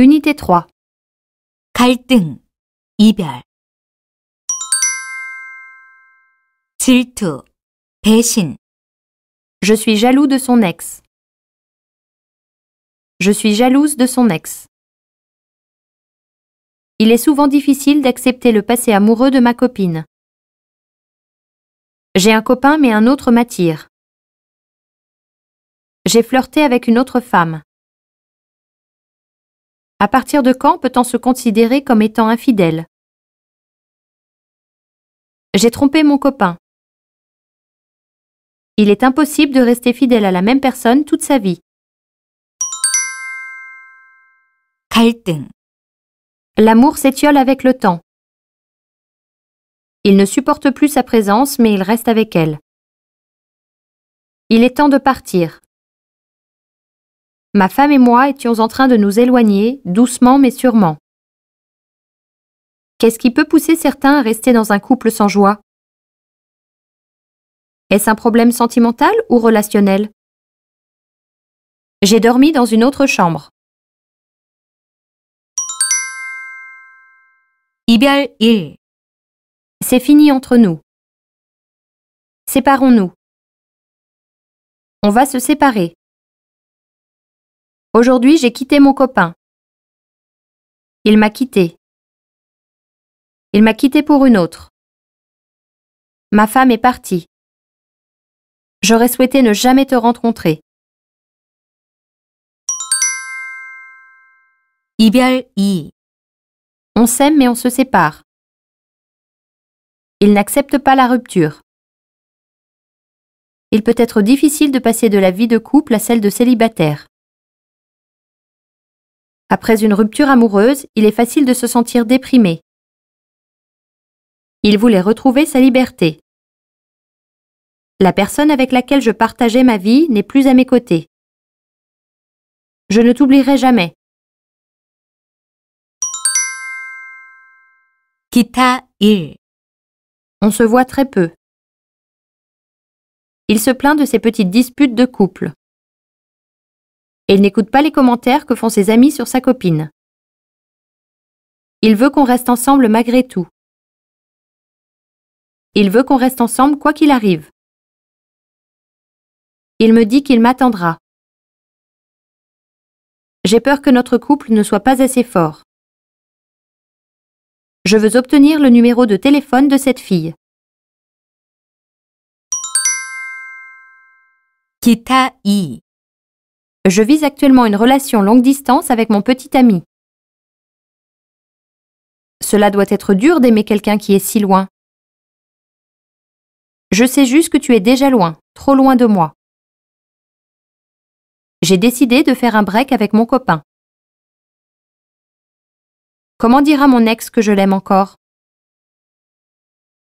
Unité 3. Je suis jaloux de son ex. Je suis jalouse de son ex. Il est souvent difficile d'accepter le passé amoureux de ma copine. J'ai un copain mais un autre m'attire. J'ai flirté avec une autre femme. À partir de quand peut-on se considérer comme étant infidèle J'ai trompé mon copain. Il est impossible de rester fidèle à la même personne toute sa vie. L'amour s'étiole avec le temps. Il ne supporte plus sa présence, mais il reste avec elle. Il est temps de partir. Ma femme et moi étions en train de nous éloigner, doucement mais sûrement. Qu'est-ce qui peut pousser certains à rester dans un couple sans joie Est-ce un problème sentimental ou relationnel J'ai dormi dans une autre chambre. Eh eh. C'est fini entre nous. Séparons-nous. On va se séparer. Aujourd'hui, j'ai quitté mon copain. Il m'a quitté. Il m'a quitté pour une autre. Ma femme est partie. J'aurais souhaité ne jamais te rencontrer. 2. On s'aime mais on se sépare. Il n'accepte pas la rupture. Il peut être difficile de passer de la vie de couple à celle de célibataire. Après une rupture amoureuse, il est facile de se sentir déprimé. Il voulait retrouver sa liberté. La personne avec laquelle je partageais ma vie n'est plus à mes côtés. Je ne t'oublierai jamais. Kita On se voit très peu. Il se plaint de ses petites disputes de couple il n'écoute pas les commentaires que font ses amis sur sa copine. Il veut qu'on reste ensemble malgré tout. Il veut qu'on reste ensemble quoi qu'il arrive. Il me dit qu'il m'attendra. J'ai peur que notre couple ne soit pas assez fort. Je veux obtenir le numéro de téléphone de cette fille. Kita I je vise actuellement une relation longue distance avec mon petit ami. Cela doit être dur d'aimer quelqu'un qui est si loin. Je sais juste que tu es déjà loin, trop loin de moi. J'ai décidé de faire un break avec mon copain. Comment dira mon ex que je l'aime encore